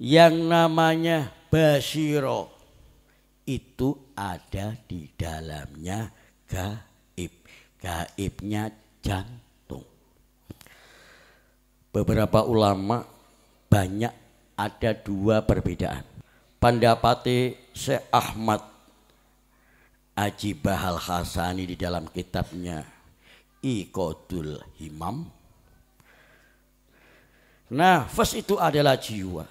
yang namanya basiro itu ada di dalamnya gaib. Gaibnya jantung. Beberapa ulama banyak ada dua perbedaan. Pandapati Syekh Ahmad Aji Bahal hasani di dalam kitabnya Iqodul Himam. Nafas itu adalah jiwa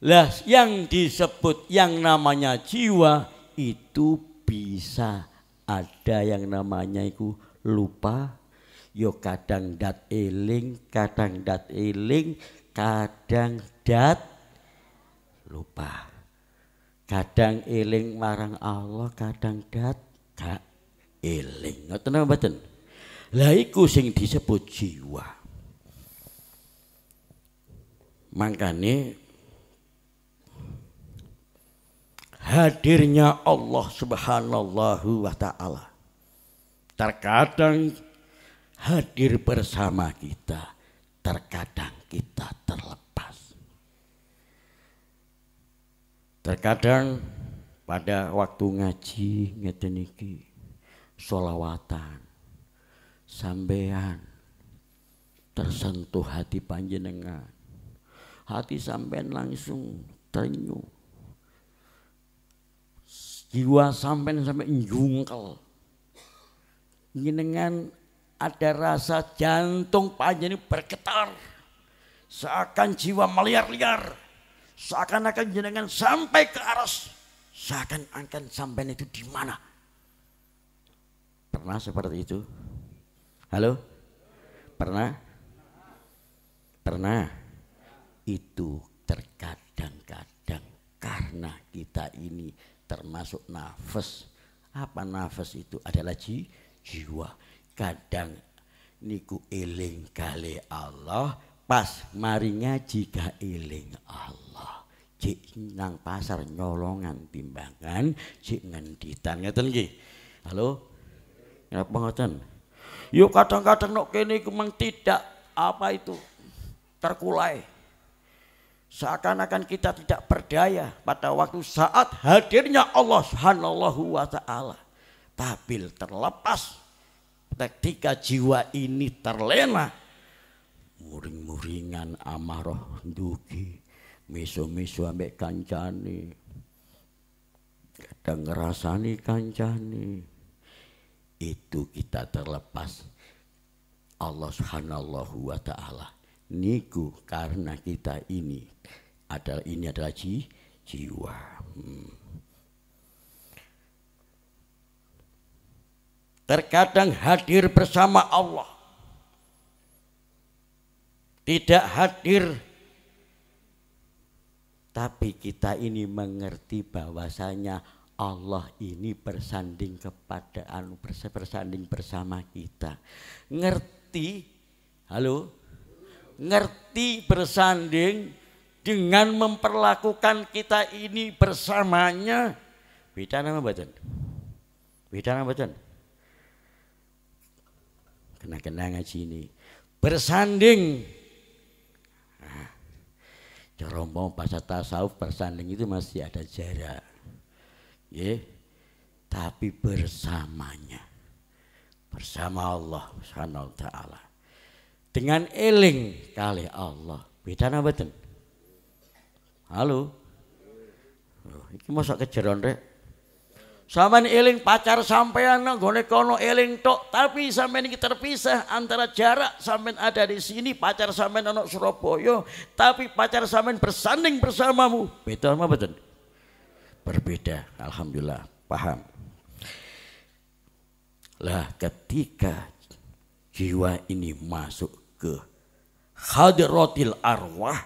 lah yang disebut yang namanya jiwa itu bisa ada yang namanya itu lupa yo ya, kadang dat eling kadang dat eling kadang dat lupa kadang eling marang Allah kadang dat gak eling ngoten napa mboten lah iku sing disebut jiwa mangkane hadirnya Allah Subhanahu wa taala. Terkadang hadir bersama kita, terkadang kita terlepas. Terkadang pada waktu ngaji ngeten iki sampean tersentuh hati panjenengan hati sampean langsung ternyuh jiwa sampai sampai ingin Dengan ada rasa jantung panjang ini bergetar. Seakan jiwa meliar-liar. Seakan-akan jenengan sampai ke aras. Seakan-akan sampai itu di mana? Pernah seperti itu? Halo? Pernah? Pernah? Itu terkadang-kadang karena kita ini termasuk nafas. Apa nafas itu? Adalah ji, jiwa. Kadang niku eling kali Allah, pas marinya jika eling Allah. Cik nang pasar nyolongan timbangan, cik ngenditan ngeten nggih. Halo? Napa ngoten? yuk kadang-kadang nok ini iku tidak apa itu terkulai seakan-akan kita tidak berdaya pada waktu saat hadirnya Allah Subhanahu wa taala. terlepas ketika jiwa ini terlena muring-muringan amarah duki miso-miso ambek kancane kadang ngerasani kancane itu kita terlepas Allah subhanahu wa ta'ala niku karena kita ini adalah ini adalah ji, jiwa. Hmm. Terkadang hadir bersama Allah. Tidak hadir tapi kita ini mengerti bahwasanya Allah ini bersanding kepada anu bersanding bersama kita. Ngerti? Halo? ngerti bersanding dengan memperlakukan kita ini bersamanya beda nama badan beda nama badan kena-kena ngaji ini bersanding nah, Jorombo bahasa tasawuf bersanding itu masih ada jarak ya tapi bersamanya bersama Allah Subhanahu wa taala dengan eling kali Allah. Beda napa ten? Halo. Oh, iki mosok kejeron rek. Saman eling pacar sampean nggone kono eling tok, tapi sampean iki terpisah antara jarak sampean ada di sini, pacar sampean ana Surabaya, tapi pacar sampean bersanding bersamamu. Beda apa betul? Berbeda. Alhamdulillah, paham. Lah ketika jiwa ini masuk ke hadratil arwah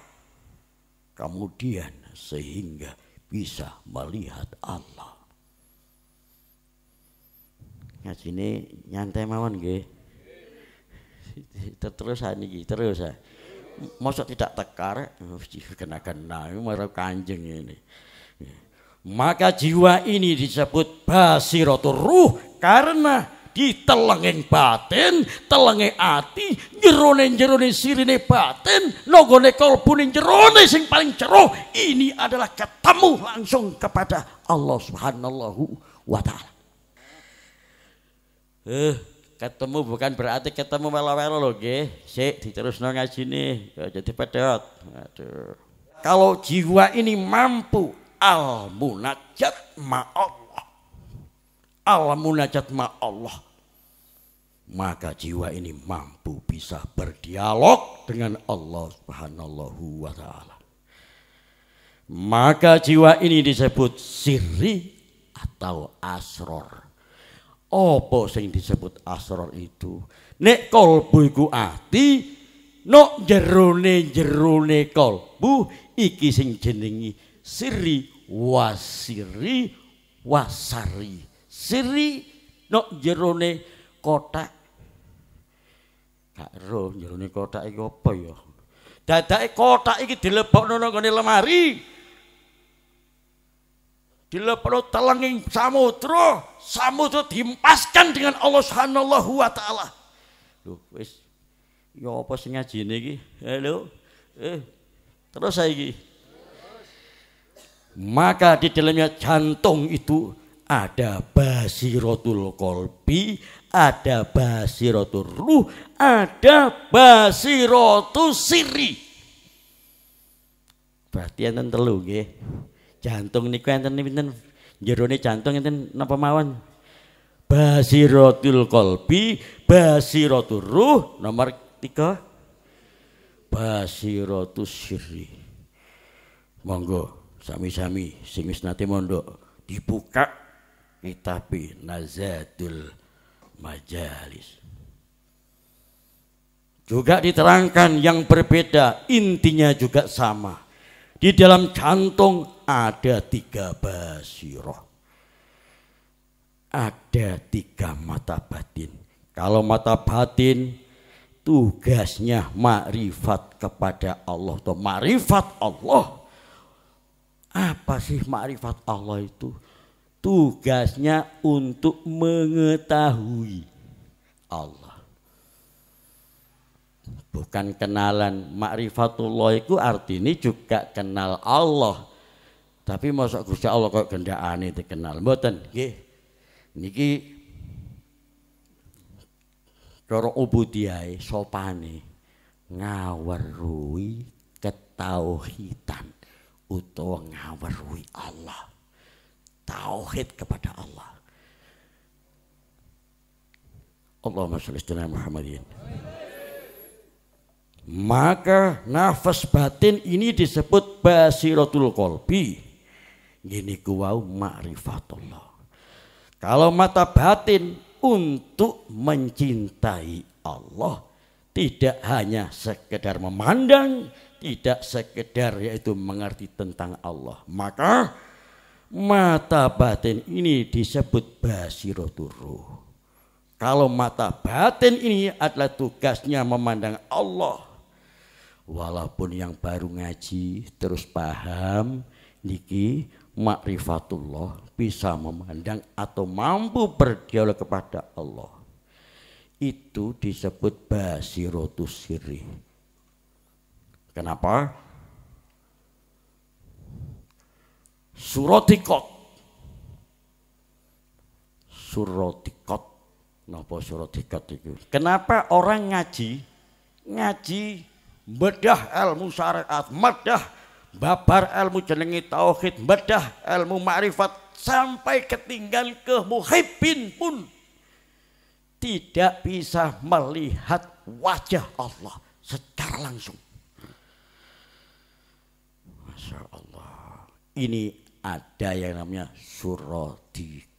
kemudian sehingga bisa melihat Allah. Nah sini nyantai mawon nggih. Terus ah niki, terus ah. Masa tidak tekar kena-kena marah kanjeng ini. Maka jiwa ini disebut basiratul ruh karena di telengeng batin, telengeng ati, jerone-jerone sirine batin, nogone kolbune jerone sing paling ceroh. Ini adalah ketemu langsung kepada Allah Subhanahu wa taala. Eh, ketemu bukan berarti ketemu melo-melo ge. Si, Sik terus ngajine, sini, jadi pedot. Aduh. Kalau jiwa ini mampu al munajat ma'ok Allah munajat ma Allah. Maka jiwa ini mampu bisa berdialog dengan Allah Subhanahu wa taala. Maka jiwa ini disebut sirri atau asror. Apa sing disebut asror itu? Nek kalbu iku ati, nok jerone jerone kolbu iki sing jenengi sirri wasiri wasari siri nok jerone kotak gak ro jerone kotak iki apa ya dadake kotak iki dilebokno nang gone lemari dilebokno telenging samudra samudra dimpaskan dengan Allah Subhanahu wa taala lho wis ya apa sing ngajine iki halo eh, eh terus saiki maka di dalamnya jantung itu ada basirotul kolbi, ada basirotul ruh, ada basirotul siri. Berarti yang telu nggih. Jantung niku enten pinten jerone jantung enten napa mawon? Basirotul kolbi, basirotul ruh, nomor tiga Basirotul siri. Monggo sami-sami singis nanti mondo mondok dibuka kitabi nazatul majalis juga diterangkan yang berbeda intinya juga sama di dalam jantung ada tiga basiroh ada tiga mata batin kalau mata batin tugasnya makrifat kepada Allah makrifat Allah apa sih makrifat Allah itu tugasnya untuk mengetahui Allah. Bukan kenalan makrifatullah itu artinya juga kenal Allah. Tapi masuk Gusti Allah kok gendaan itu kenal. Mboten nggih. Niki cara ubudiai, sopane ngawerui ketauhitan, utawa ngawerui Allah tauhid kepada Allah. Allahumma sholli ala Muhammadin. Maka nafas batin ini disebut basiratul qalbi. Gini wau ma'rifatullah. Kalau mata batin untuk mencintai Allah tidak hanya sekedar memandang, tidak sekedar yaitu mengerti tentang Allah. Maka Mata batin ini disebut basirotul ruh. Kalau mata batin ini adalah tugasnya memandang Allah. Walaupun yang baru ngaji terus paham niki makrifatullah bisa memandang atau mampu berdialog kepada Allah. Itu disebut basirotusiri. Kenapa? Suratikot. Suratikot. Napa suratikot itu? Kenapa orang ngaji ngaji bedah ilmu syariat, bedah babar ilmu jenengi tauhid, bedah ilmu ma'rifat sampai ketinggal ke muhibbin pun tidak bisa melihat wajah Allah secara langsung. Masya Allah. Ini ada yang namanya surodi